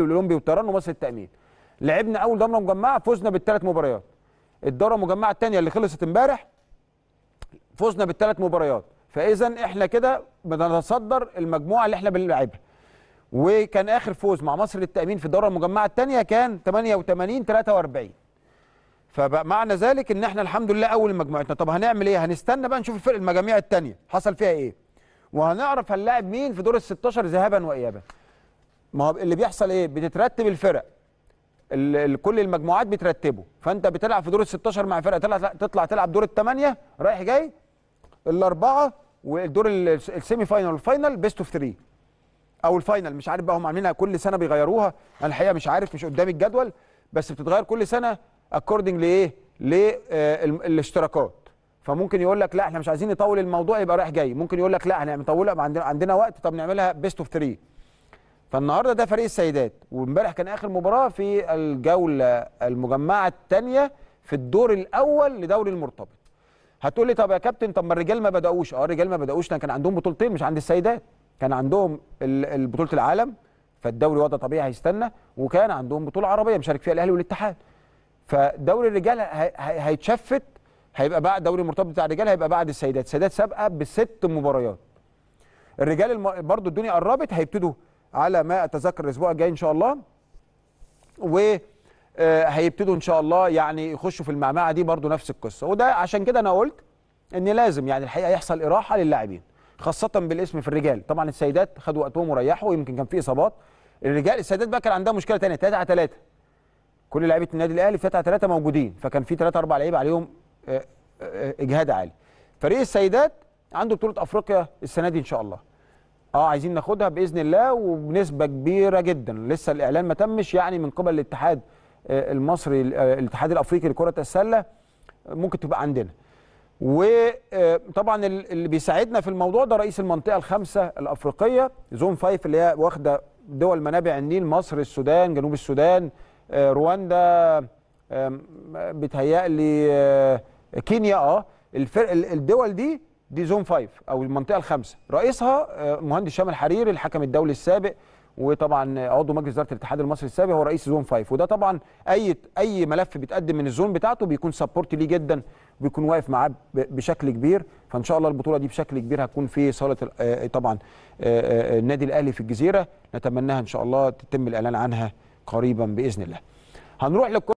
والاولمبي والطيران ومصر التامين لعبنا اول دوره مجمعه فزنا بالثلاث مباريات الدوره المجمعه الثانيه اللي خلصت امبارح فزنا بالثلاث مباريات فاذا احنا كده بنتصدر المجموعه اللي احنا بنلعبها وكان اخر فوز مع مصر للتامين في الدوره المجمعه الثانيه كان 88 43 فمعنى ذلك ان احنا الحمد لله اول مجموعتنا طب هنعمل ايه هنستنى بقى نشوف الفرق المجاميع الثانيه حصل فيها ايه وهنعرف هنلاعب مين في دور ال 16 ذهابا وايابا ما هو اللي بيحصل ايه بتترتب الفرق كل المجموعات بترتبه فانت بتلعب في دور ال 16 مع فرقه تطلع تطلع تلعب دور الثمانيه رايح جاي الاربعه والدور السيمي فاينل والفاينل بيست اوف 3 او الفاينل مش عارف بقى هم عاملينها كل سنه بيغيروها انا الحقيقه مش عارف مش قدامي الجدول بس بتتغير كل سنه اكوردنج لايه للاشتراكات آه، فممكن يقول لك لا احنا مش عايزين نطول الموضوع يبقى رايح جاي ممكن يقول لك لا احنا مطولها عندنا وقت طب نعملها بيست اوف 3 فالنهارده ده فريق السيدات وامبارح كان اخر مباراه في الجوله المجمعه الثانيه في الدور الاول لدوري المرتبط هتقول لي طب يا كابتن طب ما الرجال ما بداوش اه الرجال ما بداوش لان كان عندهم بطولتين مش عند السيدات كان عندهم بطوله العالم فالدوري وضع طبيعي هيستنى وكان عندهم بطوله عربيه مشارك فيها الاهلي والاتحاد فدوري الرجال هيتشفت هيبقى بعد دوري المرتبط بتاع الرجال هيبقى بعد السيدات السيدات سابقه بست مباريات الرجال برضو الدنيا قربت هيبتدوا على ما اتذكر الاسبوع الجاي ان شاء الله و آه، هيبتدوا ان شاء الله يعني يخشوا في المعمعه دي برضو نفس القصه وده عشان كده انا قلت ان لازم يعني الحقيقه يحصل اراحه للاعبين خاصه بالاسم في الرجال طبعا السيدات خدوا وقتهم وريحوا يمكن كان في اصابات الرجال السيدات بقى كان عندها مشكله ثانيه 3 على 3 كل لعيبه النادي الاهلي في 3 على 3 موجودين فكان في 3 4 لعيبه عليهم آه، آه، اجهاد عالي فريق السيدات عنده بطوله افريقيا السنه دي ان شاء الله اه عايزين ناخدها باذن الله وبنسبه كبيره جدا لسه الاعلان ما تمش يعني من قبل الاتحاد آه، المصري آه، الاتحاد الافريقي لكره السله ممكن تبقى عندنا وطبعا آه، اللي بيساعدنا في الموضوع ده رئيس المنطقه الخمسه الافريقيه زون فايف اللي هي واخده دول منابع النيل مصر السودان جنوب السودان رواندا بتهيألي كينيا اه الفرق الدول دي دي زون 5 او المنطقه الخامسه رئيسها آه، مهندس شامل حرير الحكم الدولي السابق وطبعا عضو مجلس اداره الاتحاد المصري السابق هو رئيس زون 5 وده طبعا اي اي ملف بيتقدم من الزون بتاعته بيكون سبورت ليه جدا بيكون واقف معاه بشكل كبير فان شاء الله البطوله دي بشكل كبير هتكون في صاله آه، آه، طبعا النادي الاهلي في الجزيره نتمناها ان شاء الله تتم الاعلان عنها قريبا باذن الله هنروح لك